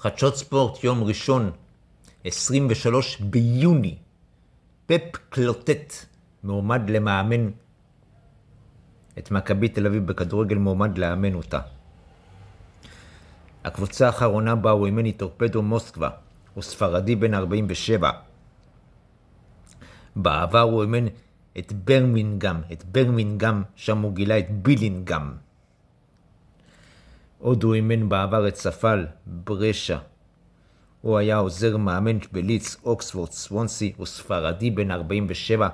חדשות ספורט, יום ראשון, 23 ביוני, פפ קלוטט מועמד למאמן את מכבי תל אביב בכדורגל, מועמד לאמן אותה. הקבוצה האחרונה בה הוא אימן היא טורפדו מוסקבה, הוא ספרדי בן 47. בעבר הוא אימן את ברמינגאם, את ברמינגאם, שם הוא גילה את בילינגאם. עוד הוא אימן בעבר את ספל, ברשע. הוא היה עוזר מאמן בליץ, אוקספורד, סוונסי, וספרדי בן 47.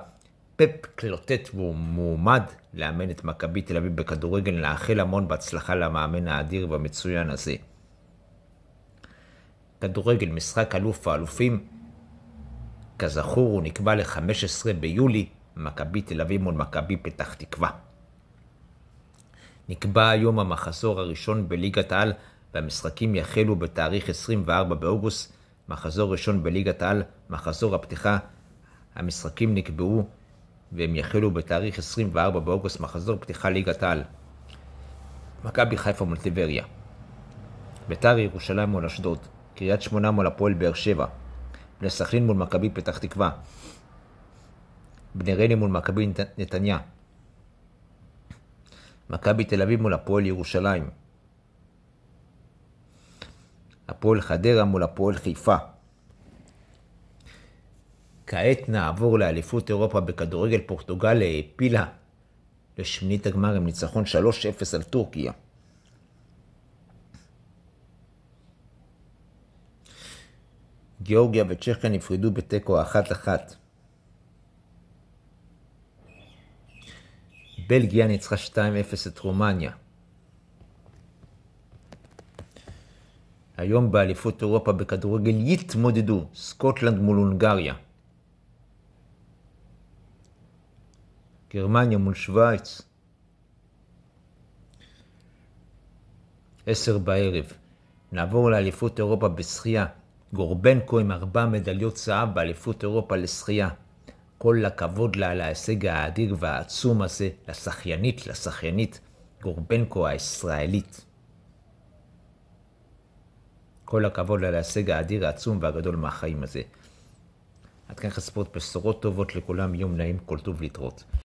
פפ קלוטט והוא מועמד לאמן את מכבי תל אביב בכדורגל, לאחל המון בהצלחה למאמן האדיר והמצוין הזה. כדורגל, משחק אלוף האלופים, כזכור הוא נקבע ל-15 ביולי, מכבי תל אביב מול מכבי פתח תקווה. נקבע היום המחזור הראשון בליגת העל, והמשחקים יחלו בתאריך 24 באוגוסט, מחזור ראשון בליגת העל, מחזור הפתיחה. המשחקים נקבעו והם יחלו בתאריך 24 באוגוסט, מחזור פתיחה ליגת העל. מכבי חיפה מול טבריה. ביתר ירושלים מול אשדוד. קריית שמונה מול הפועל באר שבע. בני סכנין מול מכבי פתח תקווה. בני רני מול מכבי נתניה. מכבי תל אביב מול הפועל ירושלים. הפועל חדרה מול הפועל חיפה. כעת נעבור לאליפות אירופה בכדורגל פורטוגל העפילה לשמינית הגמר עם ניצחון 3-0 על טורקיה. גיאורגיה וצ'כיה נפרדו בתיקו האחת-אחת. בלגיה ניצחה 2-0 את רומניה. היום באליפות אירופה בכדורגל יתמודדו סקוטלנד מול הונגריה. גרמניה מול שווייץ. עשר בערב. נעבור לאליפות אירופה בשחייה. גורבנקו עם ארבע מדליות זהב באליפות אירופה לשחייה. כל הכבוד לה על ההישג האדיר והעצום הזה, לשחיינית, לשחיינית, גורבנקו הישראלית. כל הכבוד לה על ההישג האדיר, העצום והגדול מהחיים הזה. עד כאן ספורט, בשורות טובות לכולם, יום נעים, כל טוב להתראות.